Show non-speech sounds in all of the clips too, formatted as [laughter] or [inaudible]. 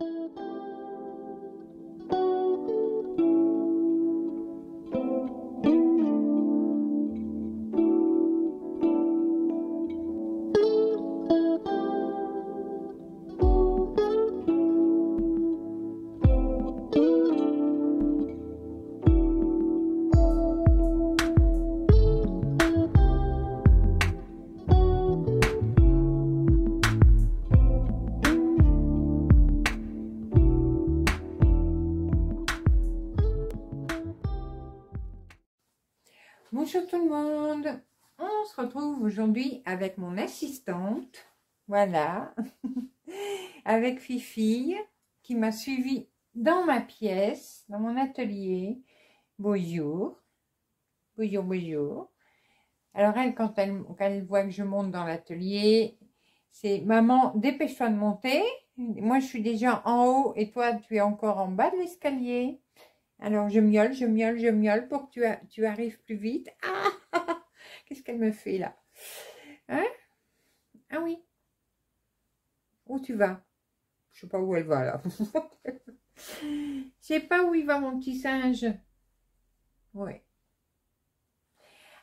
Música Bonjour tout le monde, on se retrouve aujourd'hui avec mon assistante, voilà, [laughs] avec Fifi qui m'a suivi dans ma pièce, dans mon atelier. Bonjour, bonjour, bonjour. Alors elle, quand elle, quand elle voit que je monte dans l'atelier, c'est « Maman, dépêche-toi de monter, moi je suis déjà en haut et toi tu es encore en bas de l'escalier ». Alors, je miaule, je miaule, je miaule pour que tu, tu arrives plus vite. Ah [laughs] Qu'est-ce qu'elle me fait, là Hein Ah oui. Où tu vas Je sais pas où elle va, là. [laughs] Je sais pas où il va, mon petit singe. Ouais.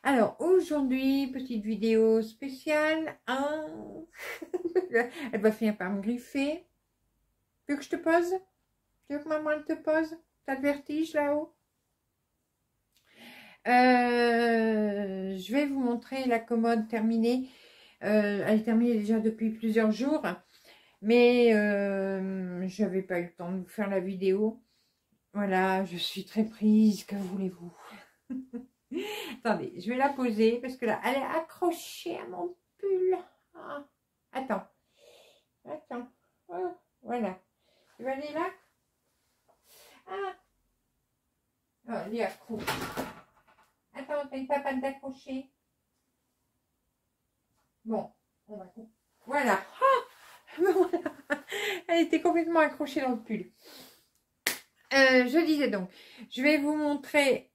Alors, aujourd'hui, petite vidéo spéciale. Hein [laughs] elle va finir par me griffer. Tu veux que je te pose Tu veux que maman te pose vertige euh, là-haut Je vais vous montrer la commode terminée. Euh, elle est terminée déjà depuis plusieurs jours. Mais euh, je n'avais pas eu le temps de vous faire la vidéo. Voilà, je suis très prise. Que voulez-vous [laughs] Attendez, je vais la poser parce que là, elle est accrochée à mon pull. Ah, attends. Attends. Ah, voilà. Tu vas aller là ah Oh, est accroche. Attends, t'as une papa d'accrocher. Bon, on va couper. Ah. [laughs] Voilà. Elle était complètement accrochée dans le pull. Euh, je disais donc, je vais vous montrer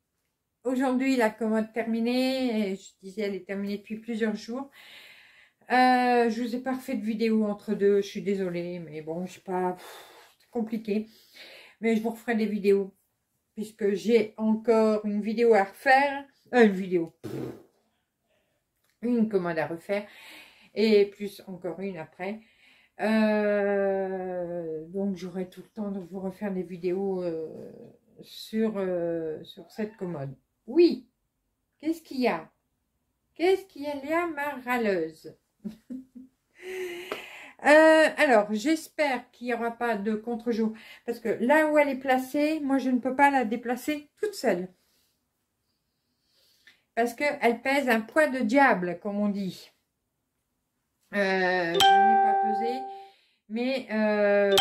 aujourd'hui la commode terminée. Je disais, elle est terminée depuis plusieurs jours. Je euh, je vous ai pas refait de vidéo entre deux, je suis désolée, mais bon, je sais pas, c'est compliqué mais je vous referai des vidéos. Puisque j'ai encore une vidéo à refaire. Euh, une vidéo. Une commande à refaire. Et plus encore une après. Euh, donc j'aurai tout le temps de vous refaire des vidéos euh, sur, sur cette commode. Oui, qu'est-ce qu'il y a Qu'est-ce qu'il y a ma râleuse [laughs] Euh, alors, j'espère qu'il n'y aura pas de contre-jour. Parce que là où elle est placée, moi, je ne peux pas la déplacer toute seule. Parce qu'elle pèse un poids de diable, comme on dit. Euh, je n'ai pas pesé, mais euh,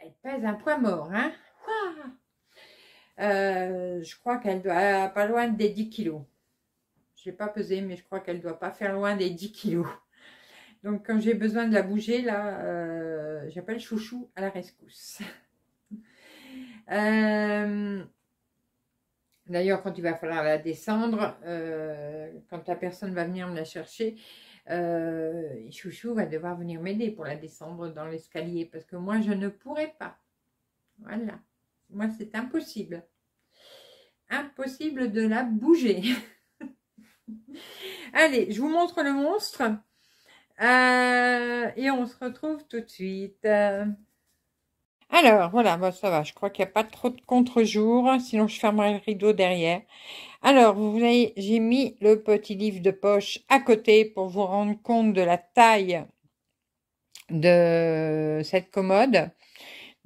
elle pèse un poids mort. Hein ah. euh, je crois qu'elle doit pas loin des 10 kilos. Je n'ai pas pesé, mais je crois qu'elle doit pas faire loin des 10 kilos. Donc, quand j'ai besoin de la bouger, là, euh, j'appelle Chouchou à la rescousse. [laughs] Euh, d'ailleurs, quand il va falloir la descendre, euh, quand la personne va venir me la chercher, Chouchou va devoir venir m'aider pour la descendre dans l'escalier parce que moi, je ne pourrais pas. Voilà. Moi, c'est impossible. Impossible de la bouger. [laughs] Allez, je vous montre le monstre. Euh, et on se retrouve tout de suite. Alors, voilà, moi bah, ça va. Je crois qu'il n'y a pas trop de contre-jour. Sinon, je fermerai le rideau derrière. Alors, vous voyez, j'ai mis le petit livre de poche à côté pour vous rendre compte de la taille de cette commode.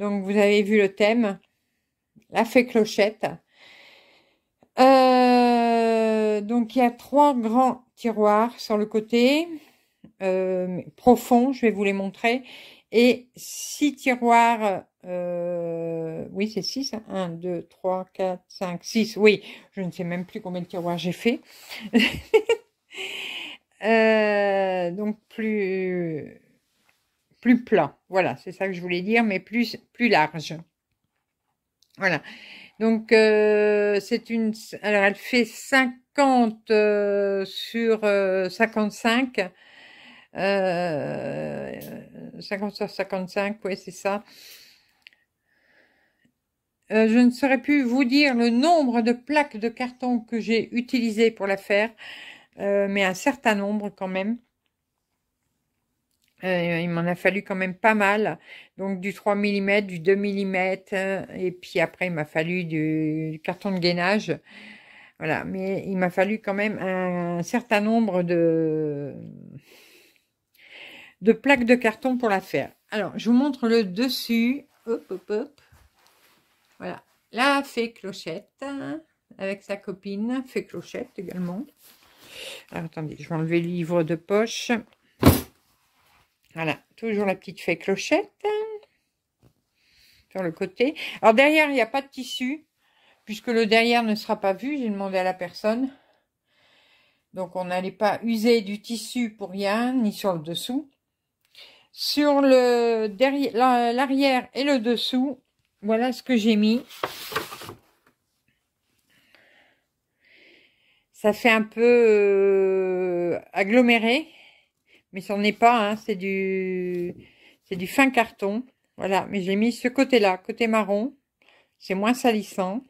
Donc, vous avez vu le thème. La fée clochette. Euh, donc, il y a trois grands tiroirs sur le côté. Euh, profond, je vais vous les montrer, et six tiroirs, euh, oui c'est 6, 1, 2, 3, 4, 5, 6, oui, je ne sais même plus combien de tiroirs j'ai fait. [laughs] Euh, donc plus, plus plat, voilà, c'est ça que je voulais dire, mais plus, plus large. Voilà, donc c'est une, alors elle fait 50 sur 55, 50 sur 55 oui, c'est ça. Euh, je ne saurais plus vous dire le nombre de plaques de carton que j'ai utilisées pour la faire, euh, mais un certain nombre quand même. Euh, il m'en a fallu quand même pas mal, donc du 3 mm, du 2 mm, et puis après il m'a fallu du, carton de gainage. Voilà, mais il m'a fallu quand même un certain nombre de, de plaques de carton pour la faire. Alors, je vous montre le dessus. Hop, hop, hop. Voilà, la fée clochette avec sa copine, fait clochette également. Alors, attendez, je vais enlever le livre de poche. Voilà, toujours la petite fée clochette sur le côté. Alors, derrière, il n'y a pas de tissu puisque le derrière ne sera pas vu. J'ai demandé à la personne. Donc, on n'allait pas user du tissu pour rien, ni sur le dessous. Sur le derrière, l'arrière et le dessous, voilà ce que j'ai mis. Ça fait un peu euh, aggloméré, mais ce n'est pas, hein, c'est du, c'est du fin carton. Voilà, mais j'ai mis ce côté-là, côté marron. C'est moins salissant.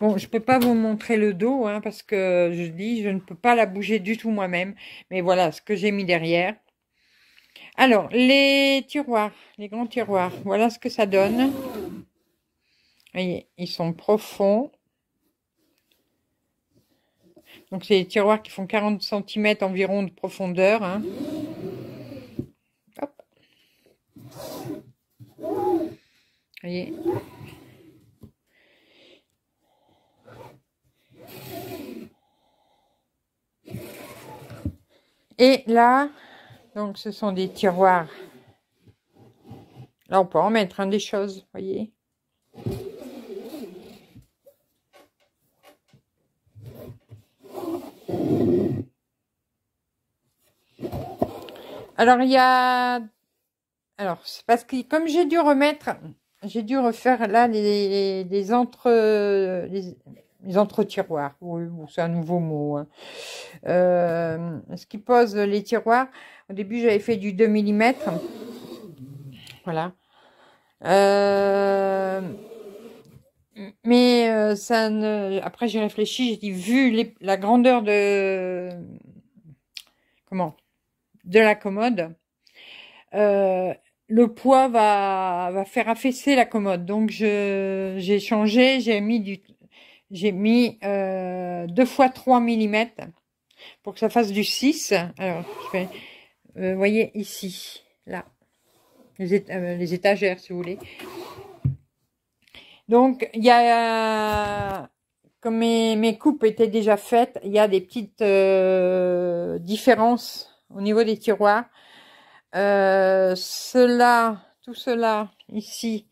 Bon, je peux pas vous montrer le dos, hein, parce que je dis, je ne peux pas la bouger du tout moi-même. Mais voilà ce que j'ai mis derrière. Alors, les tiroirs, les grands tiroirs, voilà ce que ça donne. Voyez, ils sont profonds. Donc, c'est des tiroirs qui font 40 cm environ de profondeur. Hein. Voyez. Et là, donc ce sont des tiroirs. Là, on peut en mettre un hein, des choses, voyez. Alors, il y a... Alors, c'est parce que comme j'ai dû remettre, j'ai dû refaire là les, entre les entre-tiroirs, oui, c'est un nouveau mot. Hein. Euh, ce qui pose les tiroirs, au début j'avais fait du 2 mm. Voilà. Euh, mais euh, ça ne... Après j'ai réfléchi, j'ai dit, vu la grandeur de... Comment De la commode, le poids va faire affaisser la commode. Donc j'ai changé, j'ai mis du, j'ai mis euh, 2 x 3 mm pour que ça fasse du 6. Alors, vous euh, voyez ici, là, euh, les, étagères, si vous voulez. Donc, il y a, comme mes, coupes étaient déjà faites, il y a des petites euh, différences au niveau des tiroirs. cela, tout cela ici,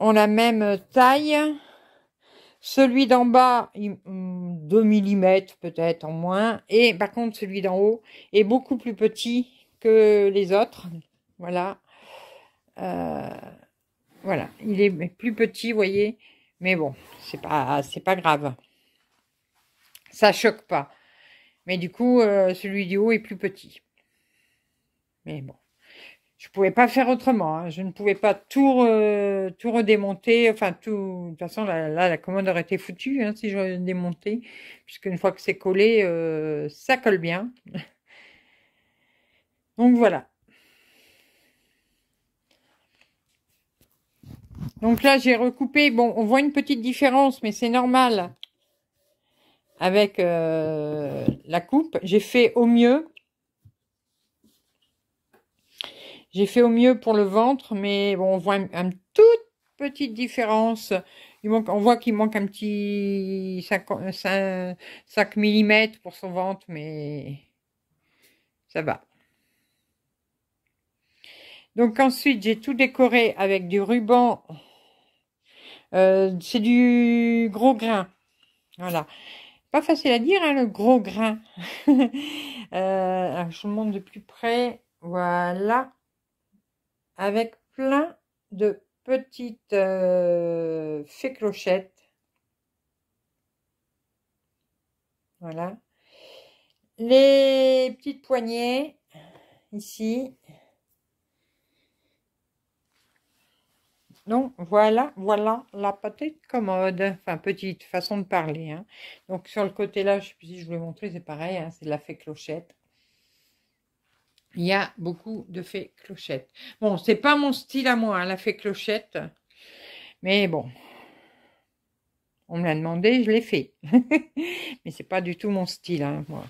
ont la même taille. Celui d'en bas, 2 mm peut-être en moins. Et par contre, celui d'en haut est beaucoup plus petit que les autres. Voilà. Euh, voilà, il est plus petit, vous voyez. Mais bon, c'est pas, pas grave. Ça choque pas. Mais du coup, euh, celui du haut est plus petit. Mais bon je pouvais pas faire autrement. Hein. Je ne pouvais pas tout tout redémonter. Enfin, tout. De toute façon, là, la commande aurait été foutue hein, si je démontais, puisque une fois que c'est collé, euh, ça colle bien. [laughs] Donc voilà. Donc là, j'ai recoupé. Bon, on voit une petite différence, mais c'est normal. Avec euh, la coupe, j'ai fait au mieux J'ai fait au mieux pour le ventre, mais bon, on voit une toute petite différence. Il manque, on voit qu'il manque un petit 5, 5, mm pour son ventre, mais ça va. Donc ensuite, j'ai tout décoré avec du ruban. Euh, c'est du gros grain. Voilà. Pas facile à dire, hein, le gros grain. [laughs] Euh, je vous montre de plus près. Voilà avec plein de petites euh, fées clochettes Voilà. Les petites poignées, ici. Donc, voilà, voilà la petite commode. Enfin, petite, façon de parler. Hein. Donc, sur le côté là, je sais plus si je vous l'ai montré, c'est pareil. Hein, c'est de la fée clochette il y a beaucoup de fées clochettes. Bon, c'est pas mon style à moi, hein, la fée clochette. Mais bon, on me l'a demandé, je l'ai fait. [laughs] mais c'est pas du tout mon style, hein, moi.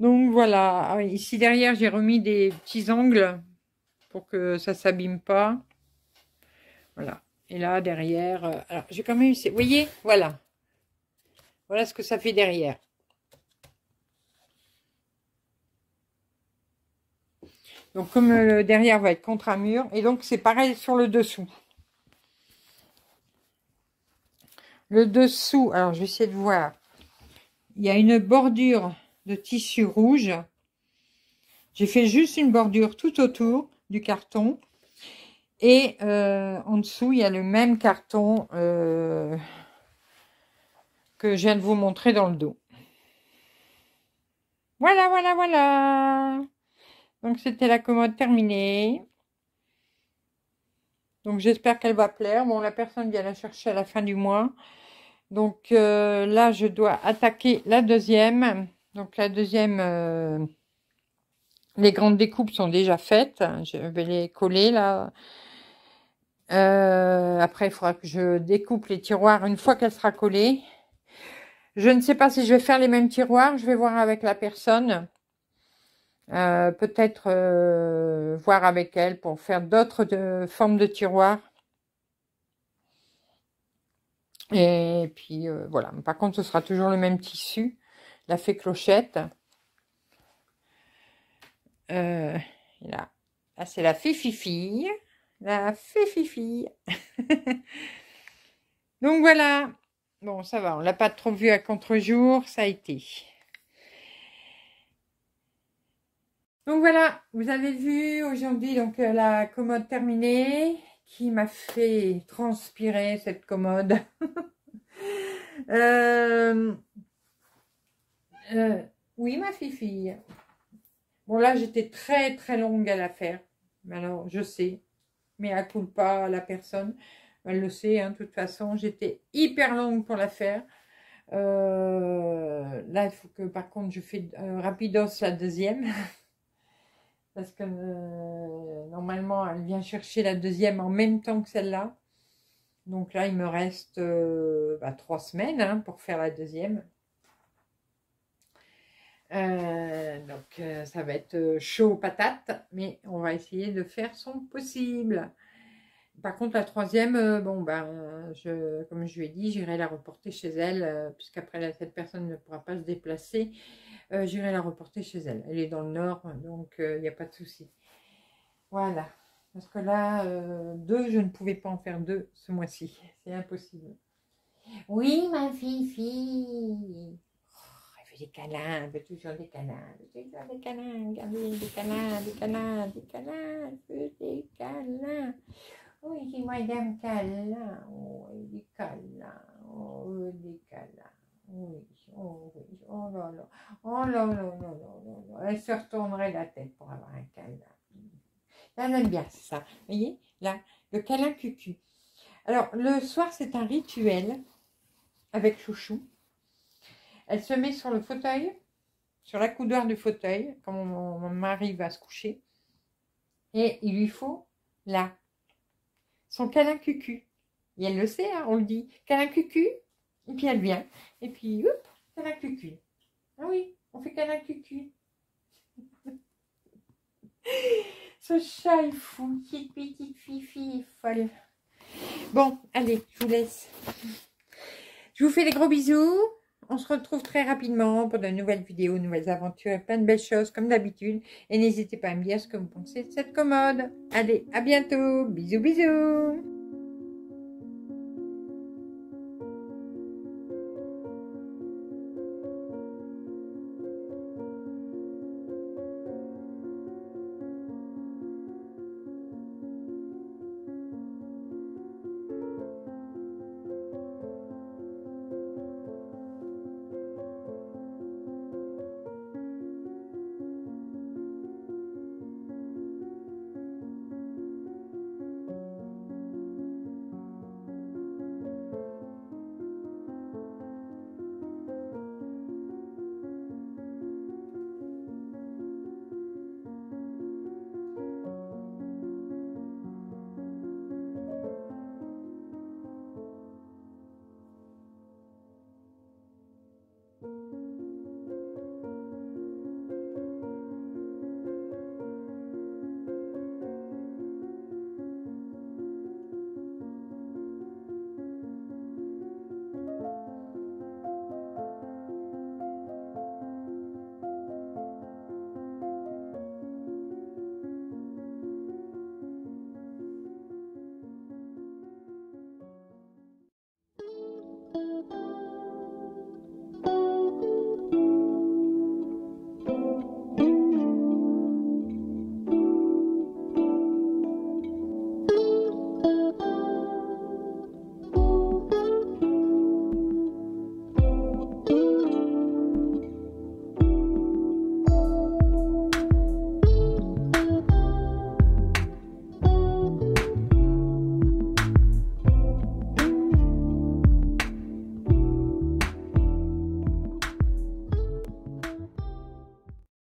Donc voilà, ah, ici derrière, j'ai remis des petits angles pour que ça s'abîme pas. Voilà. Et là, derrière, euh, alors j'ai quand même... Vous voyez, voilà. Voilà ce que ça fait derrière. Donc comme le euh, derrière va être contre un mur, et donc c'est pareil sur le dessous. Le dessous, alors je vais essayer de voir. Il y a une bordure de tissu rouge. J'ai fait juste une bordure tout autour du carton. Et euh, en dessous, il y a le même carton euh, que je viens de vous montrer dans le dos. Voilà, voilà, voilà donc c'était la commode terminée. Donc j'espère qu'elle va plaire. Bon, la personne vient la chercher à la fin du mois. Donc euh, là, je dois attaquer la deuxième. Donc la deuxième, euh, les grandes découpes sont déjà faites. Je vais les coller là. Euh, après, il faudra que je découpe les tiroirs une fois qu'elle sera collée. Je ne sais pas si je vais faire les mêmes tiroirs. Je vais voir avec la personne. Euh, peut-être euh, voir avec elle pour faire d'autres euh, formes de tiroirs. Et puis voilà. Par contre, ce sera toujours le même tissu, la fée clochette. là, c'est la fée Fifi. La fée Fifi. [laughs] Donc voilà. Bon, ça va, on l'a pas trop vu à contre-jour, ça a été. Donc voilà, vous avez vu aujourd'hui donc euh, la commode terminée qui m'a fait transpirer cette commode. [laughs] Euh, euh, oui, ma fille. Bon là, j'étais très très longue à la faire. Alors, je sais, mais à coup pas la personne. Elle le sait, hein, de toute façon, j'étais hyper longue pour la faire. là, il faut que par contre, je fais rapidos la deuxième. [laughs] parce que euh, normalement, elle vient chercher la deuxième en même temps que celle-là. Donc là, il me reste euh, bah, trois semaines hein, pour faire la deuxième. Euh, donc ça va être chaud aux patates, mais on va essayer de faire son possible. Par contre, la troisième, bon ben, je, comme je lui ai dit, j'irai la reporter chez elle, puisqu'après cette personne ne pourra pas se déplacer. Euh, j'irai la reporter chez elle. Elle est dans le nord, donc il euh, n'y a pas de souci. Voilà. Parce que là, euh, deux, je ne pouvais pas en faire deux ce mois-ci. C'est impossible. Oui, ma fifi. fille. Oh, elle fait des câlins, elle veut toujours des câlins. Elle veut toujours des câlins. Regardez, des câlins, des câlins, des câlins. Elle veut des câlins. Oui, dis-moi, d'un câlins. Oh, des câlins. Oh, des câlins. Oh, oui, oh oui, oh là là, oh là là oh oh là là Elle se retournerait la tête pour avoir un câlin. Elle aime bien, ça. Vous voyez, là, le câlin cucu. Alors, le soir, c'est un rituel avec Chouchou. Elle se met sur le fauteuil, sur la coudeur du fauteuil, quand mon, mari va se coucher. Et il lui faut, là, son câlin cucu. Et elle le sait, hein, on le dit. Câlin cucu, et puis elle vient. Et puis, hop, la cucu. Ah oui, on fait canard cucu. [laughs] Ce chat est fou. Petite, petite fifi folle. Bon, allez, je vous laisse. Je vous fais des gros bisous. On se retrouve très rapidement pour de nouvelles vidéos, nouvelles aventures, plein de belles choses comme d'habitude. Et n'hésitez pas à me dire ce que vous pensez de cette commode. Allez, à bientôt. Bisous, bisous.